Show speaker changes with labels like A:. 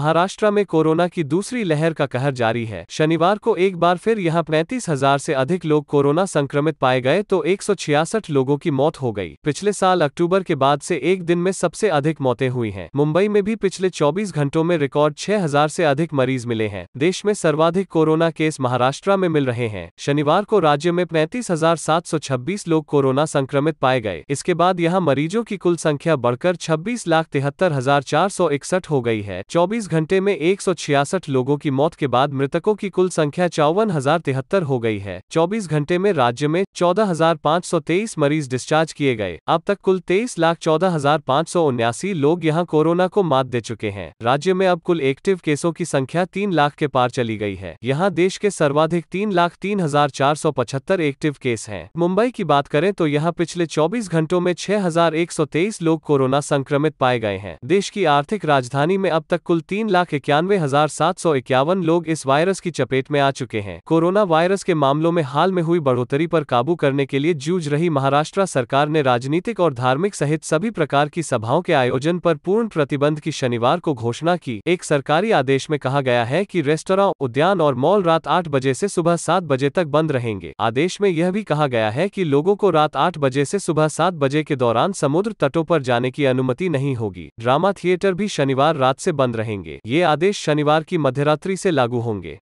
A: महाराष्ट्र में कोरोना की दूसरी लहर का कहर जारी है शनिवार को एक बार फिर यहां पैंतीस हजार से अधिक लोग कोरोना संक्रमित पाए गए तो एक लोगों की मौत हो गई पिछले साल अक्टूबर के बाद से एक दिन में सबसे अधिक मौतें हुई हैं मुंबई में भी पिछले 24 घंटों में रिकॉर्ड 6000 से अधिक मरीज मिले हैं देश में सर्वाधिक कोरोना केस महाराष्ट्र में मिल रहे हैं शनिवार को राज्य में पैंतीस लोग कोरोना संक्रमित पाए गए इसके बाद यहाँ मरीजों की कुल संख्या बढ़कर छब्बीस लाख तिहत्तर हजार चार सौ इकसठ हो गई है चौबीस 24 घंटे में एक लोगों की मौत के बाद मृतकों की कुल संख्या चौवन हो गई है 24 घंटे में राज्य में 14,523 मरीज डिस्चार्ज किए गए अब तक कुल तेईस लाख चौदह हजार पाँच सौ उन्यासी लोग यहाँ कोरोना को मात दे चुके हैं राज्य में अब कुल एक्टिव केसों की संख्या तीन लाख के पार चली गई है यहाँ देश के सर्वाधिक तीन लाख तीन हजार चार सौ पचहत्तर एक्टिव केस हैं मुंबई की बात करें तो यहाँ पिछले चौबीस घंटों में छह हजार एक सौ तेईस लोग कोरोना संक्रमित पाए गए हैं देश की आर्थिक राजधानी में अब तक कुल तीन लाख इक्यानवे हजार सात सौ इक्यावन लोग इस वायरस की चपेट में आ चुके हैं कोरोना वायरस के मामलों में हाल में हुई बढ़ोतरी पर काबू करने के लिए जूझ रही महाराष्ट्र सरकार ने राजनीतिक और धार्मिक सहित सभी प्रकार की सभाओं के आयोजन पर पूर्ण प्रतिबंध की शनिवार को घोषणा की एक सरकारी आदेश में कहा गया है कि रेस्तरा उद्यान और मॉल रात आठ बजे से सुबह सात बजे तक बंद रहेंगे आदेश में यह भी कहा गया है कि लोगों को रात आठ बजे से सुबह सात बजे के दौरान समुद्र तटों पर जाने की अनुमति नहीं होगी ड्रामा थिएटर भी शनिवार रात से बंद रहेंगे करेंगे ये आदेश शनिवार की मध्यरात्रि से लागू होंगे